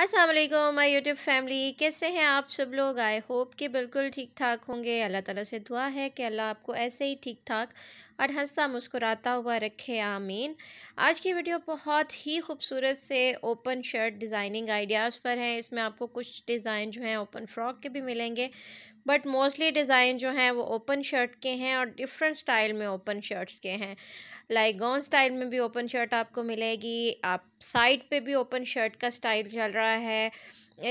अस्सलाम वालेकुम my YouTube family कैसे हैं आप सब लोग आई होप कि बिल्कुल ठीक ठाक होंगे अल्लाह ताला से दुआ है कि अल्लाह आपको ऐसे ही ठीक ठाक और हंसता मुस्कुराता हुआ रखे आमीन आज की वीडियो बहुत ही खूबसूरत से ओपन शर्ट डिज़ाइनिंग आइडियाज़ पर है इसमें आपको कुछ डिज़ाइन जो हैं ओपन फ्रॉक के भी मिलेंगे बट मोस्टली डिज़ाइन जो हैं वो ओपन शर्ट के हैं और डिफरेंट स्टाइल में ओपन शर्ट्स के हैं लाइक गॉन स्टाइल में भी ओपन शर्ट आपको मिलेगी आप साइड पे भी ओपन शर्ट का स्टाइल चल रहा है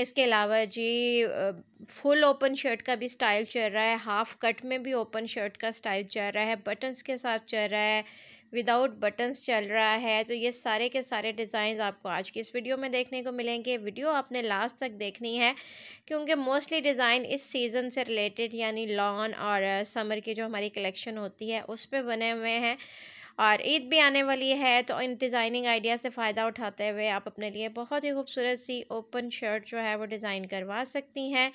इसके अलावा जी फुल ओपन शर्ट का भी स्टाइल चल रहा है हाफ कट में भी ओपन शर्ट का स्टाइल चल रहा है बटन्स के साथ चल रहा है विदाउट बटन्स चल रहा है तो ये सारे के सारे डिज़ाइन आपको आज की इस वीडियो में देखने को मिलेंगे वीडियो आपने लास्ट तक देखनी है क्योंकि मोस्टली डिज़ाइन इस सीज़न से रिलेटेड यानी लॉन और समर की जो हमारी कलेक्शन होती है उस पर बने हुए हैं और ईद भी आने वाली है तो इन डिज़ाइनिंग आइडिया से फ़ायदा उठाते हुए आप अपने लिए बहुत ही खूबसूरत सी ओपन शर्ट जो है वो डिज़ाइन करवा सकती हैं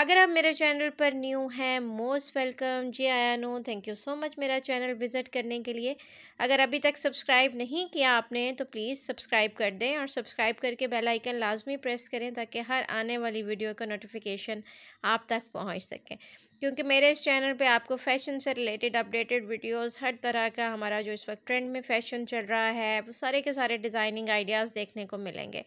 अगर आप मेरे चैनल पर न्यू हैं मोस्ट वेलकम जी आया no thank you so much मेरा चैनल विज़िट करने के लिए अगर अभी तक सब्सक्राइब नहीं किया आपने तो प्लीज़ सब्सक्राइब कर दें और सब्सक्राइब करके बेल आइकन लाजमी प्रेस करें ताकि हर आने वाली वीडियो का नोटिफिकेशन आप तक पहुंच सके क्योंकि मेरे इस चैनल पे आपको फ़ैशन से रिलेटेड अपडेटेड वीडियोस हर तरह का हमारा जो इस वक्त ट्रेंड में फ़ैशन चल रहा है वो सारे के सारे डिज़ाइनिंग आइडियाज़ देखने को मिलेंगे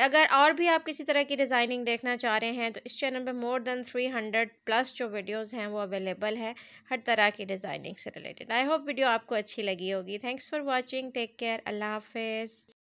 अगर और भी आप किसी तरह की डिज़ाइनिंग देखना चाह रहे हैं तो इस चैनल पे more than three hundred plus जो वीडियोस हैं वो अवेलेबल हैं हर तरह की डिज़ाइनिंग से रिलेटेड आई होप वीडियो आपको अच्छी लगी होगी thanks for watching take care अल्लाह हाफिज़